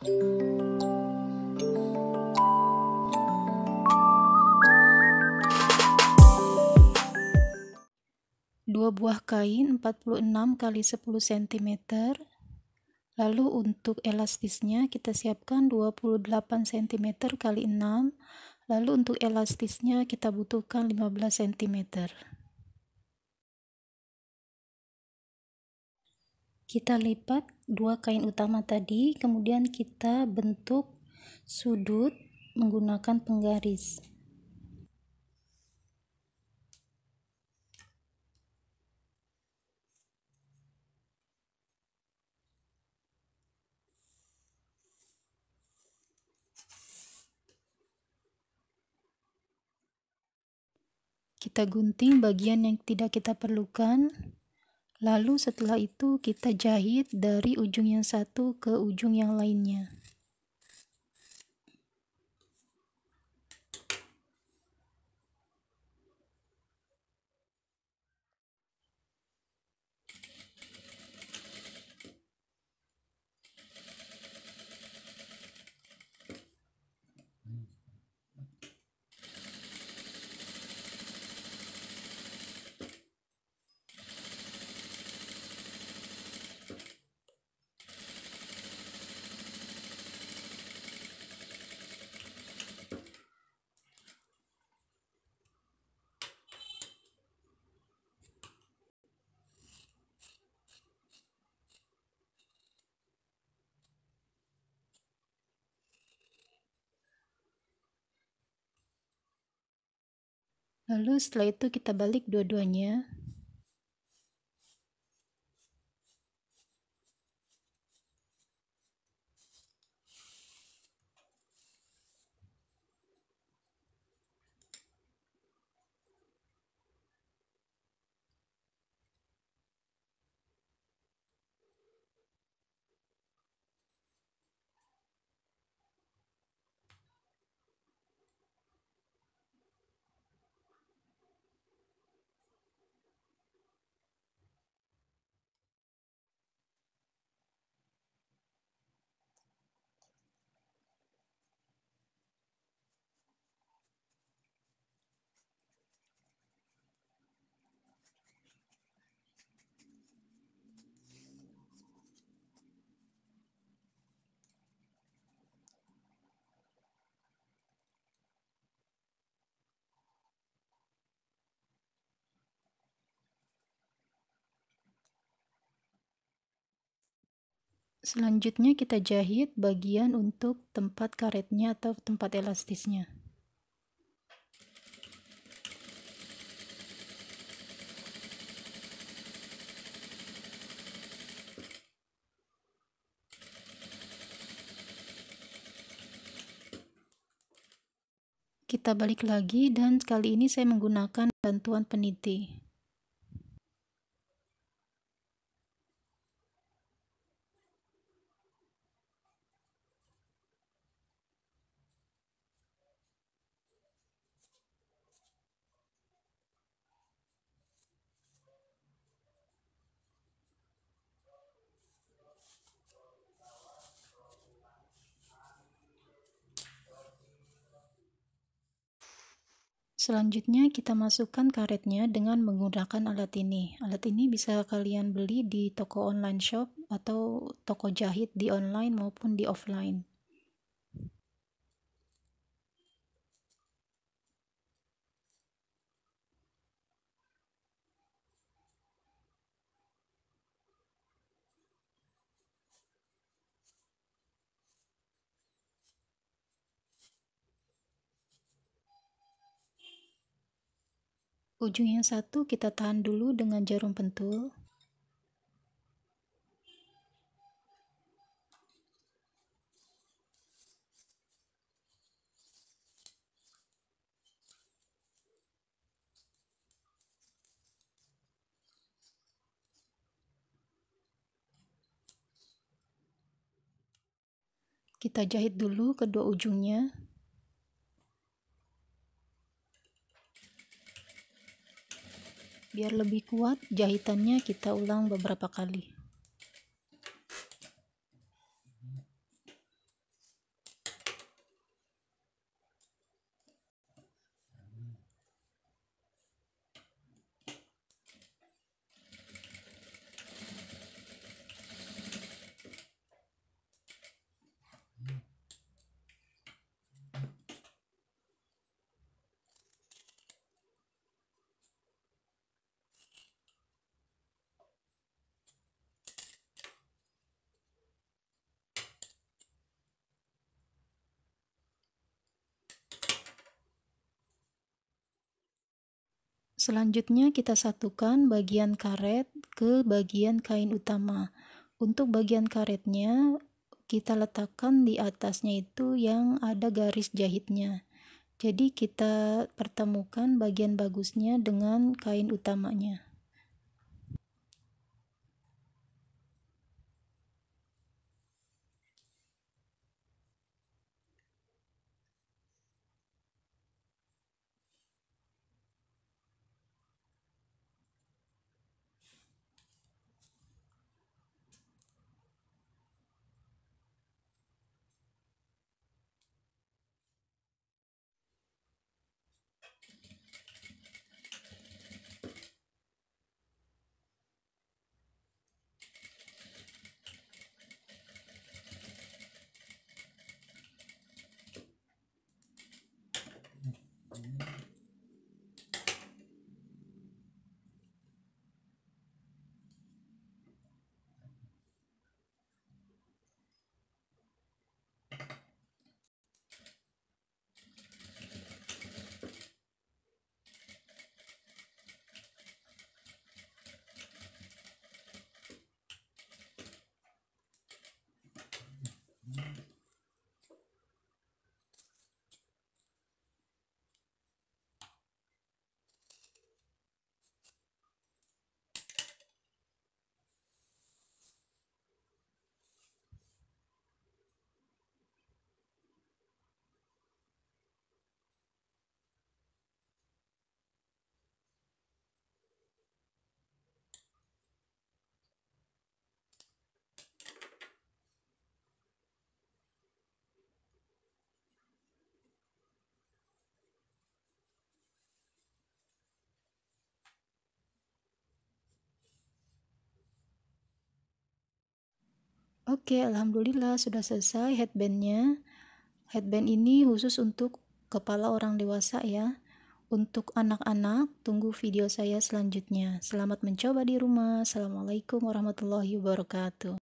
2 buah kain 46 x 10 cm. Lalu untuk elastisnya kita siapkan 28 cm kali 6. Lalu untuk elastisnya kita butuhkan 15 cm. kita lipat dua kain utama tadi kemudian kita bentuk sudut menggunakan penggaris kita gunting bagian yang tidak kita perlukan Lalu setelah itu kita jahit dari ujung yang satu ke ujung yang lainnya. Lalu setelah itu kita balik dua-duanya Selanjutnya kita jahit bagian untuk tempat karetnya atau tempat elastisnya. Kita balik lagi dan kali ini saya menggunakan bantuan peniti. Selanjutnya kita masukkan karetnya dengan menggunakan alat ini. Alat ini bisa kalian beli di toko online shop atau toko jahit di online maupun di offline. Ujung yang satu kita tahan dulu dengan jarum pentul. Kita jahit dulu kedua ujungnya. Biar lebih kuat, jahitannya kita ulang beberapa kali. Selanjutnya kita satukan bagian karet ke bagian kain utama. Untuk bagian karetnya kita letakkan di atasnya itu yang ada garis jahitnya. Jadi kita pertemukan bagian bagusnya dengan kain utamanya. Mm-hmm. Oke, alhamdulillah sudah selesai headbandnya. Headband ini khusus untuk kepala orang dewasa ya. Untuk anak-anak, tunggu video saya selanjutnya. Selamat mencoba di rumah. Assalamualaikum warahmatullahi wabarakatuh.